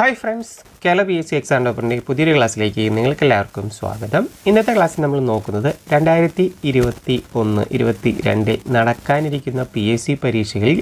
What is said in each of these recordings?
hi friends Kerala P S C exam ഡോപ്പറിൻ്റെ പുതിയൊരു ക്ലാസ്സിലേക്ക് നിങ്ങൾക്ക് എല്ലാവർക്കും സ്വാഗതം ഇന്നത്തെ ക്ലാസ്സിൽ നമ്മൾ നോക്കുന്നത് രണ്ടായിരത്തി ഇരുപത്തി ഒന്ന് ഇരുപത്തി രണ്ടിൽ നടക്കാനിരിക്കുന്ന പി എസ് സി പരീക്ഷകളിൽ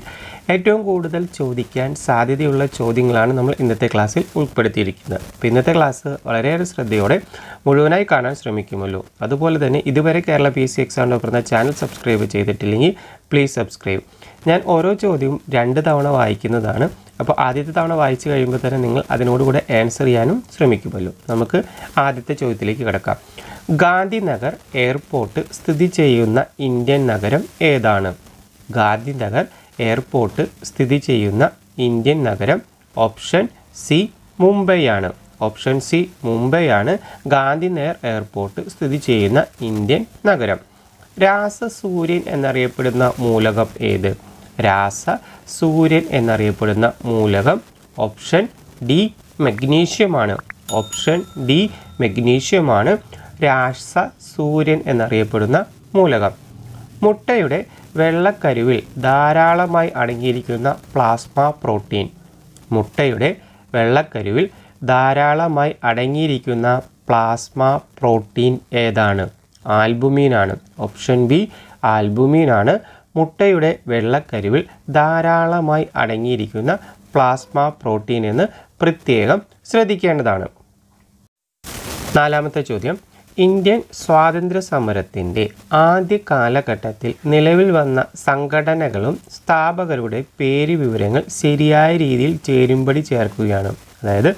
ഏറ്റവും കൂടുതൽ ചോദിക്കാൻ സാധ്യതയുള്ള ചോദ്യങ്ങളാണ് നമ്മൾ ഇന്നത്തെ ക്ലാസ്സിൽ ഉൾപ്പെടുത്തിയിരിക്കുന്നത് അപ്പോൾ ഇന്നത്തെ ക്ലാസ് വളരെയേറെ ശ്രദ്ധയോടെ മുഴുവനായി കാണാൻ ശ്രമിക്കുമല്ലോ അതുപോലെ തന്നെ ഇതുവരെ Kerala P S C exam topper എന്ന ചാനൽ സബ്സ്ക്രൈബ് ചെയ്തിട്ടില്ലെങ്കിൽ പ്ലീസ് സബ്സ്ക്രൈബ് ഞാൻ ഓരോ ചോദ്യവും രണ്ട് തവണ വായിക്കുന്നതാണ് അപ്പോൾ ആദ്യത്തെ തവണ വായിച്ചു കഴിയുമ്പോൾ തന്നെ നിങ്ങൾ അതിനോടുകൂടെ ആൻസർ ചെയ്യാനും ശ്രമിക്കുമല്ലോ നമുക്ക് ആദ്യത്തെ ചോദ്യത്തിലേക്ക് കിടക്കാം ഗാന്ധിനഗർ എയർപോർട്ട് സ്ഥിതി ചെയ്യുന്ന ഇന്ത്യൻ നഗരം ഏതാണ് ഗാന്ധിനഗർ എയർപോർട്ട് സ്ഥിതി ചെയ്യുന്ന ഇന്ത്യൻ നഗരം ഓപ്ഷൻ സി മുംബൈയാണ് ഓപ്ഷൻ സി മുംബൈയാണ് ഗാന്ധിനഗർ എയർപോർട്ട് സ്ഥിതി ചെയ്യുന്ന ഇന്ത്യൻ നഗരം രാസസൂര്യൻ എന്നറിയപ്പെടുന്ന മൂലകം ഏത് രാസ സൂര്യൻ എന്നറിയപ്പെടുന്ന മൂലകം ഓപ്ഷൻ ഡി മഗ്നീഷ്യമാണ് ഓപ്ഷൻ ഡി മഗ്നീഷ്യമാണ് രാസ സൂര്യൻ എന്നറിയപ്പെടുന്ന മൂലകം മുട്ടയുടെ വെള്ളക്കരുവിൽ ധാരാളമായി അടങ്ങിയിരിക്കുന്ന പ്ലാസ്മ പ്രോട്ടീൻ മുട്ടയുടെ വെള്ളക്കരുവിൽ ധാരാളമായി അടങ്ങിയിരിക്കുന്ന പ്ലാസ്മ പ്രോട്ടീൻ ഏതാണ് ആൽബുമീനാണ് ഓപ്ഷൻ ബി ആൽബുമീനാണ് മുട്ടയുടെ വെള്ളക്കരുവിൽ ധാരാളമായി അടങ്ങിയിരിക്കുന്ന പ്ലാസ്മ പ്രോട്ടീൻ എന്ന് പ്രത്യേകം ശ്രദ്ധിക്കേണ്ടതാണ് നാലാമത്തെ ചോദ്യം ഇന്ത്യൻ സ്വാതന്ത്ര്യ സമരത്തിൻ്റെ ആദ്യ കാലഘട്ടത്തിൽ നിലവിൽ വന്ന സംഘടനകളും സ്ഥാപകരുടെ പേര് വിവരങ്ങൾ ശരിയായ രീതിയിൽ ചേരുമ്പടി ചേർക്കുകയാണ് അതായത്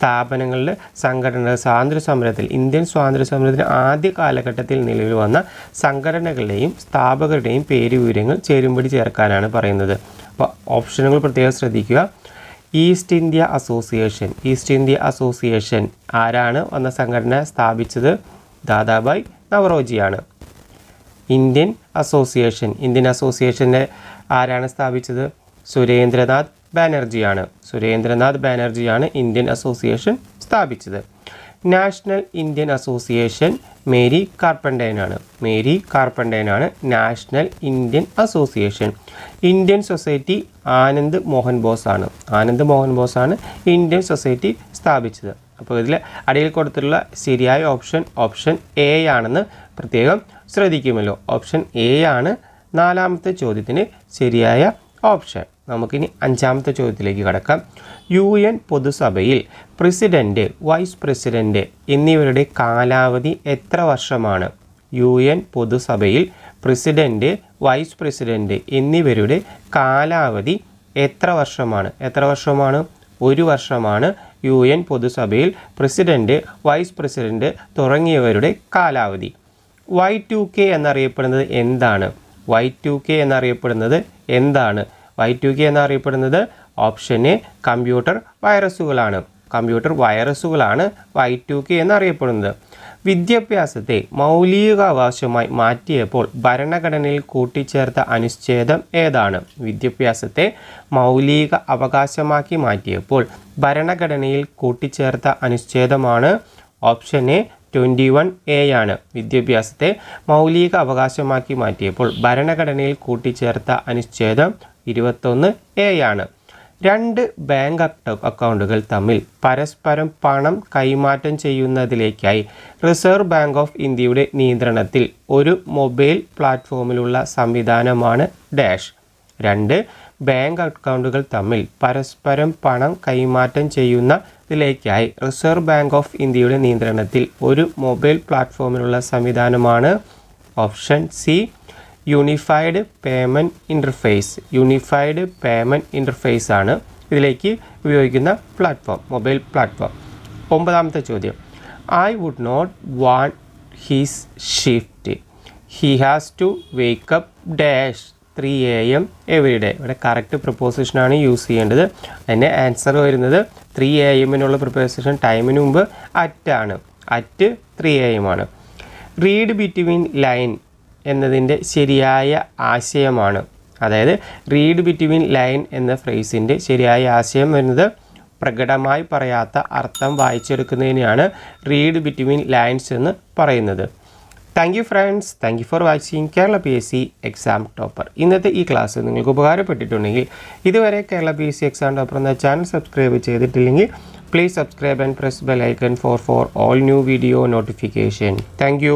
സ്ഥാപനങ്ങളിൽ സംഘടന സ്വാതന്ത്ര്യ സമരത്തിൽ ഇന്ത്യൻ സ്വാതന്ത്ര്യ സമരത്തിന് ആദ്യ കാലഘട്ടത്തിൽ നിലവിൽ വന്ന സംഘടനകളുടെയും സ്ഥാപകരുടെയും പേര് വിവരങ്ങൾ ചേരുമ്പടി ചേർക്കാനാണ് പറയുന്നത് അപ്പോൾ ഓപ്ഷനുകൾ പ്രത്യേകം ശ്രദ്ധിക്കുക East India Association East India Association ആരാണ് വന്ന സംഘടന സ്ഥാപിച്ചത് ദാദാബായ് നവറോജിയാണ് ഇന്ത്യൻ അസോസിയേഷൻ ഇന്ത്യൻ അസോസിയേഷൻ്റെ ആരാണ് സ്ഥാപിച്ചത് സുരേന്ദ്രനാഥ് ബാനർജിയാണ് സുരേന്ദ്രനാഥ് ബാനർജിയാണ് ഇന്ത്യൻ അസോസിയേഷൻ സ്ഥാപിച്ചത് നാഷണൽ ഇന്ത്യൻ അസോസിയേഷൻ മേരി കാർപ്പൻഡേനാണ് മേരി കാർപ്പൻഡേനാണ് National Indian Association Indian Society Anand Mohan Bose ആണ് ആനന്ദ് മോഹൻ ബോസ് ആണ് ഇന്ത്യൻ സൊസൈറ്റി സ്ഥാപിച്ചത് അപ്പോൾ ഇതിൽ അടിയിൽ കൊടുത്തിട്ടുള്ള ശരിയായ ഓപ്ഷൻ ഓപ്ഷൻ എ ആണെന്ന് പ്രത്യേകം ശ്രദ്ധിക്കുമല്ലോ ഓപ്ഷൻ എ ആണ് നാലാമത്തെ ചോദ്യത്തിന് ശരിയായ ഓപ്ഷൻ നമുക്കിനി അഞ്ചാമത്തെ ചോദ്യത്തിലേക്ക് കടക്കാം യു എൻ പൊതുസഭയിൽ പ്രസിഡൻറ്റ് വൈസ് പ്രസിഡൻറ്റ് എന്നിവരുടെ കാലാവധി എത്ര വർഷമാണ് യു എൻ പൊതുസഭയിൽ പ്രസിഡൻറ്റ് വൈസ് പ്രസിഡൻറ്റ് എന്നിവരുടെ കാലാവധി എത്ര വർഷമാണ് എത്ര വർഷമാണ് ഒരു വർഷമാണ് യു എൻ പൊതുസഭയിൽ പ്രസിഡൻറ്റ് വൈസ് പ്രസിഡൻറ്റ് തുടങ്ങിയവരുടെ കാലാവധി വൈ ടു കെ എന്നറിയപ്പെടുന്നത് എന്താണ് വൈ ടു കെ എന്നറിയപ്പെടുന്നത് എന്താണ് വൈ ടു കെ എന്നറിയപ്പെടുന്നത് ഓപ്ഷൻ എ കമ്പ്യൂട്ടർ വൈറസുകളാണ് കമ്പ്യൂട്ടർ വൈറസുകളാണ് വൈ ടു കെ എന്നറിയപ്പെടുന്നത് വിദ്യാഭ്യാസത്തെ മൗലികാവകാശമായി മാറ്റിയപ്പോൾ ഭരണഘടനയിൽ കൂട്ടിച്ചേർത്ത അനുച്ഛേദം ഏതാണ് വിദ്യാഭ്യാസത്തെ മൗലിക അവകാശമാക്കി മാറ്റിയപ്പോൾ ഭരണഘടനയിൽ കൂട്ടിച്ചേർത്ത അനുച്ഛേദമാണ് option A twenty one A ആണ് വിദ്യാഭ്യാസത്തെ മൗലിക അവകാശമാക്കി മാറ്റിയപ്പോൾ ഭരണഘടനയിൽ കൂട്ടിച്ചേർത്ത അനുച്ഛേദം ഇരുപത്തൊന്ന് എ ആണ് രണ്ട് ബാങ്ക് അക്കൗണ്ടുകൾ തമ്മിൽ പരസ്പരം പണം കൈമാറ്റം ചെയ്യുന്നതിലേക്കായി റിസർവ് ബാങ്ക് ഓഫ് ഇന്ത്യയുടെ നിയന്ത്രണത്തിൽ ഒരു മൊബൈൽ പ്ലാറ്റ്ഫോമിലുള്ള സംവിധാനമാണ് ഡാഷ് രണ്ട് ബാങ്ക് അക്കൗണ്ടുകൾ തമ്മിൽ പരസ്പരം പണം കൈമാറ്റം ചെയ്യുന്നതിലേക്കായി റിസർവ് ബാങ്ക് ഓഫ് ഇന്ത്യയുടെ നിയന്ത്രണത്തിൽ ഒരു മൊബൈൽ പ്ലാറ്റ്ഫോമിലുള്ള സംവിധാനമാണ് option C unified payment interface unified payment interface ആണ് ഇതിലേക്ക് ഉപയോഗിക്കുന്ന പ്ലാറ്റ്ഫോം മൊബൈൽ പ്ലാറ്റ്ഫോം ഒമ്പതാമത്തെ ചോദ്യം I would not want his shift he has to wake up dash three A M every day ഇവിടെ കറക്റ്റ് പ്രപ്പോസിഷനാണ് യൂസ് ചെയ്യേണ്ടത് അതിൻ്റെ ആൻസർ വരുന്നത് ത്രീ എ എമ്മിനുള്ള പ്രിപ്പറേഷൻ ടൈമിന് മുമ്പ് അറ്റാണ് അറ്റ് ത്രീ എ എം ആണ് റീഡ് ബിറ്റ്വീൻ ലൈൻ എന്നതിൻ്റെ ശരിയായ ആശയമാണ് അതായത് റീഡ് ബിറ്റ്വീൻ ലൈൻ എന്ന ഫ്രേസിൻ്റെ ശരിയായ ആശയം വരുന്നത് പ്രകടമായി പറയാത്ത അർത്ഥം വായിച്ചെടുക്കുന്നതിനെയാണ് റീഡ് ബിറ്റ്വീൻ ലൈൻസ് എന്ന് പറയുന്നത് thank you friends thank you for watching Kerala P S C exam topper ഇന്നത്തെ ഈ ക്ലാസ് നിങ്ങൾക്ക് ഉപകാരപ്പെട്ടിട്ടുണ്ടെങ്കിൽ ഇതുവരെ Kerala P S C exam topper എന്ന ചാനൽ സബ്സ്ക്രൈബ് ചെയ്തിട്ടില്ലെങ്കിൽ please subscribe and press bell icon for for all new video notification thank